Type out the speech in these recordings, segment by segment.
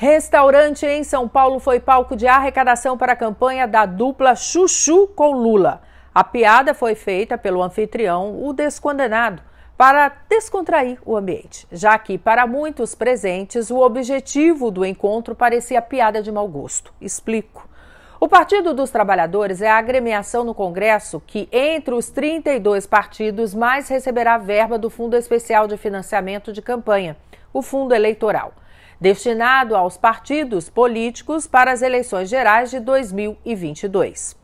Restaurante em São Paulo foi palco de arrecadação para a campanha da dupla Chuchu com Lula. A piada foi feita pelo anfitrião, o descondenado, para descontrair o ambiente, já que para muitos presentes o objetivo do encontro parecia piada de mau gosto. Explico. O Partido dos Trabalhadores é a agremiação no Congresso que, entre os 32 partidos, mais receberá verba do Fundo Especial de Financiamento de Campanha, o Fundo Eleitoral destinado aos partidos políticos para as eleições gerais de 2022.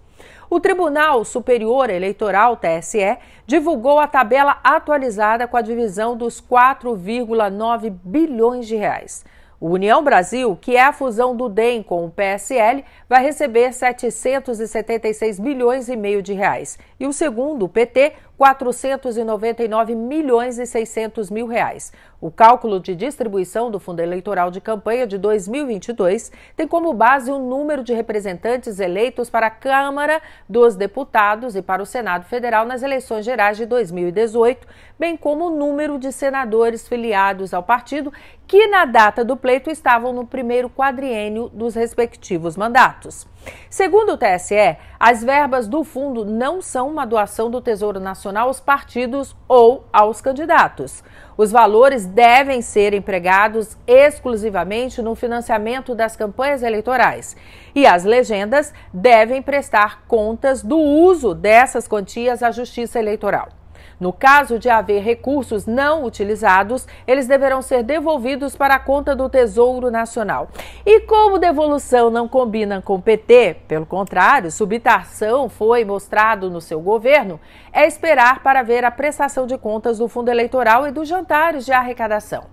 O Tribunal Superior Eleitoral, TSE, divulgou a tabela atualizada com a divisão dos 4,9 bilhões de reais. O União Brasil, que é a fusão do DEM com o PSL, vai receber 776 milhões e meio de reais. E o segundo, o PT, 499 milhões e 600 mil reais. O cálculo de distribuição do fundo eleitoral de campanha de 2022 tem como base o número de representantes eleitos para a Câmara dos Deputados e para o Senado Federal nas eleições gerais de 2018, bem como o número de senadores filiados ao partido que, na data do pleito, estavam no primeiro quadriênio dos respectivos mandatos. Segundo o TSE, as verbas do fundo não são uma doação do Tesouro Nacional aos partidos ou aos candidatos. Os valores devem ser empregados exclusivamente no financiamento das campanhas eleitorais. E as legendas devem prestar contas do uso dessas quantias à Justiça Eleitoral. No caso de haver recursos não utilizados, eles deverão ser devolvidos para a conta do Tesouro Nacional. E como devolução não combina com o PT, pelo contrário, subitação foi mostrado no seu governo, é esperar para ver a prestação de contas do fundo eleitoral e dos jantares de arrecadação.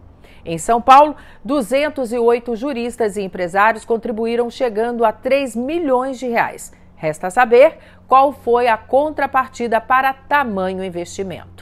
Em São Paulo, 208 juristas e empresários contribuíram chegando a 3 milhões de reais. Resta saber qual foi a contrapartida para tamanho investimento.